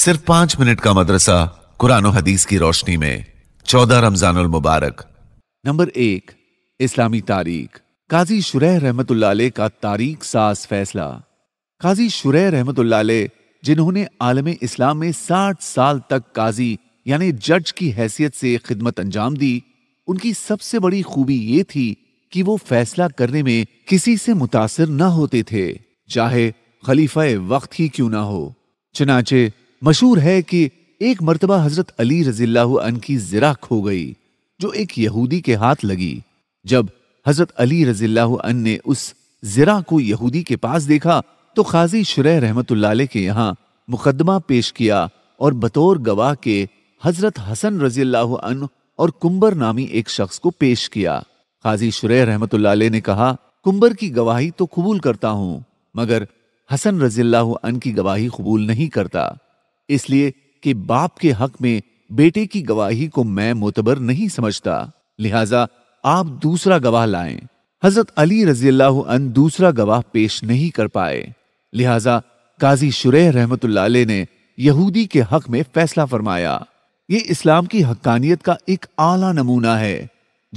सिर्फ पांच मिनट का मदरसा कुरान हदीस की रोशनी में चौदह रमजानुल मुबारक नंबर एक इस्लामी तारीख काजी शुरह रहमत का तारीख सास फैसला काजी शुरह रहमत जिन्होंने आलम इस्लाम में साठ साल तक काजी यानी जज की हैसियत से खिदमत अंजाम दी उनकी सबसे बड़ी खूबी ये थी कि वो फैसला करने में किसी से मुतासर न होते थे चाहे खलीफा वक्त ही क्यों ना हो चनाचे मशहूर है कि एक मरतबा हजरत अली रजील्ला की जिरा खो गई जो एक यहूदी के हाथ लगी जब हजरत अली रजील्ला ने उस जिरा को यहूदी के पास देखा तो खाजी शुरह रहमत के यहाँ मुकदमा पेश किया और बतौर गवाह के हजरत हसन रजील्ला और कुंबर नामी एक शख्स को पेश किया खाजी शुरह रहमत ने कहा कुंबर की गवाही तो कबूल करता हूँ मगर हसन रजील्ला की गवाही कबूल नहीं करता इसलिए कि बाप के हक में बेटे की गवाही को मैं मोतबर नहीं समझता लिहाजा आप दूसरा गवाह लाएं हजरत अली रजी अन दूसरा गवाह पेश नहीं कर पाए लिहाजा काजी शुरह रहमत ने यहूदी के हक में फैसला फरमाया ये इस्लाम की हक्कानियत का एक आला नमूना है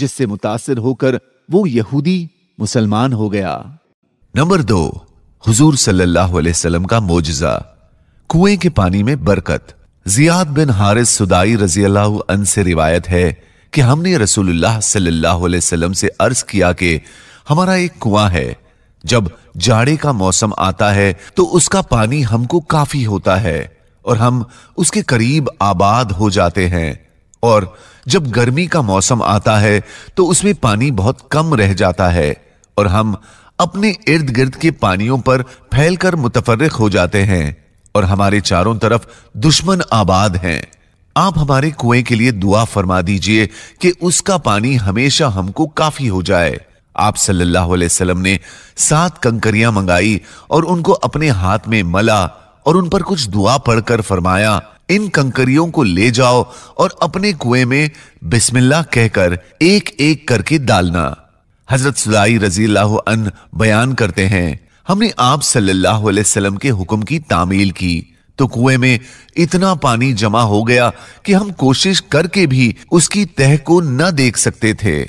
जिससे मुतासर होकर वो यहूदी मुसलमान हो गया नंबर दो हुजूर सल्लल्लाहु अलैहि वसल्लम का मोजा कुएं के पानी में बरकत जियाद बिन हारिस सुदाई रजी अल्लाह से रिवायत है कि हमने रसूलुल्लाह सल्लल्लाहु अलैहि वसल्लम से अर्ज किया कि हमारा एक कुआं है जब जाड़े का मौसम आता है तो उसका पानी हमको काफी होता है और हम उसके करीब आबाद हो जाते हैं और जब गर्मी का मौसम आता है तो उसमें पानी बहुत कम रह जाता है और हम अपने इर्द गिर्द के पानियों पर फैलकर मुतफरक हो जाते हैं और हमारे चारों तरफ दुश्मन आबाद हैं आप हमारे कुएं के लिए दुआ फरमा दीजिए कि उसका पानी हमेशा हमको काफी हो जाए आप सल्लल्लाहु अलैहि वसल्लम ने सात कंकरियां मंगाई और उनको अपने हाथ में मला और उन पर कुछ दुआ पढ़कर फरमाया इन कंकरियों को ले जाओ और अपने कुएं में बिस्मिल्लाह कहकर एक एक करके डालना हजरत सुलाई रजील्लाहु अन बयान करते हैं हमने आप सल्लल्लाहु अलैहि वसल्लम के हुक्म की तामील की तो कुएं में इतना पानी जमा हो गया कि हम कोशिश करके भी उसकी तह को न देख सकते थे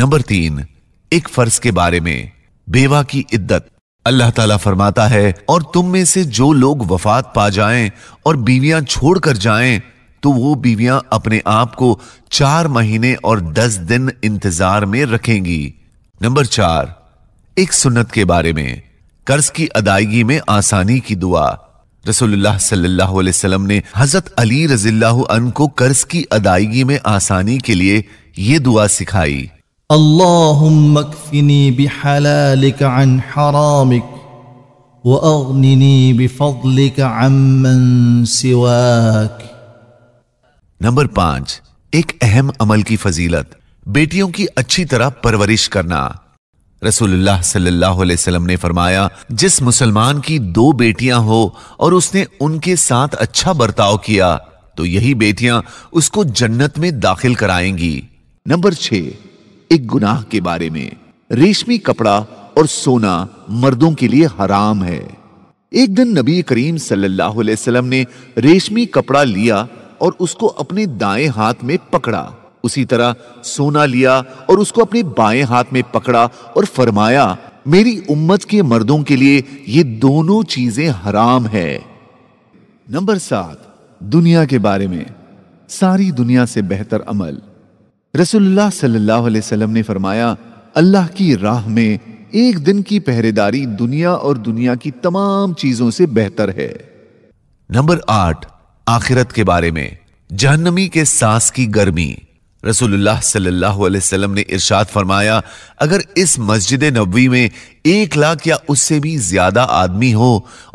नंबर तीन एक फर्ज के बारे में बेवा की इद्दत अल्लाह ताला फरमाता है और तुम में से जो लोग वफात पा जाएं और बीवियां छोड़कर जाएं तो वो बीवियां अपने आप को चार महीने और दस दिन इंतजार में रखेंगी नंबर चार एक सुन्नत के बारे में कर्ज की अदायगी में आसानी की दुआ रसोल्ला सल्लल्लाहु ने हजरत अली रजील्लाहु को कर्ज की अदायगी में आसानी के लिए ये दुआ सिखाई नंबर पांच एक अहम अमल की फजीलत बेटियों की अच्छी तरह परवरिश करना रसूलुल्लाह सल्लल्लाहु अलैहि वसल्लम ने फरमाया जिस मुसलमान की दो बेटियां हो और उसने उनके साथ अच्छा बर्ताव किया तो यही बेटियां उसको जन्नत में दाखिल कराएंगी नंबर छ एक गुनाह के बारे में रेशमी कपड़ा और सोना मर्दों के लिए हराम है एक दिन नबी करीम सल्लल्लाहु अलैहि वसल्लम ने रेशमी कपड़ा लिया और उसको अपने दाएं हाथ में पकड़ा उसी तरह सोना लिया और उसको अपने बाएं हाथ में पकड़ा और फरमाया मेरी उम्मत के मर्दों के लिए ये दोनों चीजें हराम है नंबर सात दुनिया के बारे में सारी दुनिया से बेहतर अमल रसुल्ला सल्लाह ने फरमाया अल्लाह की राह में एक दिन की पहरेदारी दुनिया और दुनिया की तमाम चीजों से बेहतर है नंबर आठ आखिरत के बारे में जहन्नमी के सांस की गर्मी रसूलुल्लाह सल्लल्लाहु अलैहि वसल्लम ने इरशाद फरमाया अगर इस मस्जिद नबी में एक लाख या उससे भी ज्यादा आदमी हो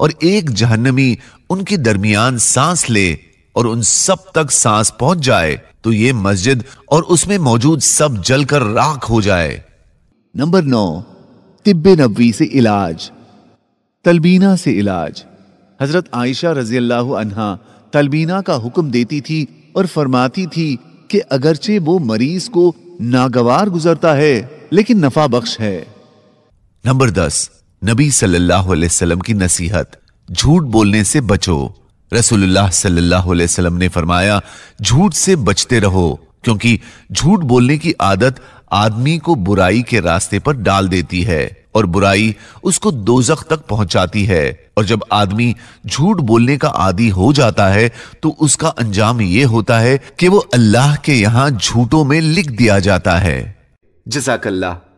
और एक जहन्नमी उनके दरमियान सांस ले और उन सब तक सांस पहुंच जाए तो ये मस्जिद और उसमें मौजूद सब जलकर राख हो जाए नंबर नौ तिब नबी से इलाज तलबीना से इलाज हजरत आयशा रजी अल्लाह तलबीना का हुक्म देती थी और फरमाती थी कि अगरचे वो मरीज को नागवार गुजरता है लेकिन नफा बख्श है नंबर दस नबी सल्लल्लाहु अलैहि वसल्लम की नसीहत झूठ बोलने से बचो रसूलुल्लाह सल्लल्लाहु अलैहि वसल्लम ने फरमाया झूठ से बचते रहो क्योंकि झूठ बोलने की आदत आदमी को बुराई के रास्ते पर डाल देती है और बुराई उसको दोजख तक पहुंचाती है और जब आदमी झूठ बोलने का आदि हो जाता है तो उसका अंजाम ये होता है कि वो अल्लाह के यहां झूठों में लिख दिया जाता है जजाकल्ला